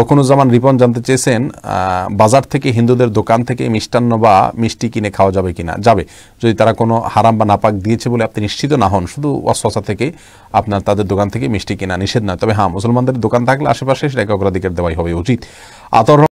রকনুজ্জামান রিপন জানতে চেয়েছেন বাজার থেকে হিন্দুদের দোকান থেকে মিষ্টান্ন বা মিষ্টি কিনে খাওয়া যাবে কিনা যাবে যদি তারা কোনো হারাম বা নাপাক দিয়েছে বলে আপনি নিশ্চিত না হন শুধু অস্বসা থেকে আপনার তাদের দোকান থেকে মিষ্টি কিনা নিষেধ নয় তবে হ্যাঁ মুসলমানদের দোকান থাকলে আশেপাশে সেটাকে অগ্রাধিকার দেওয়াই হবে উচিত আতর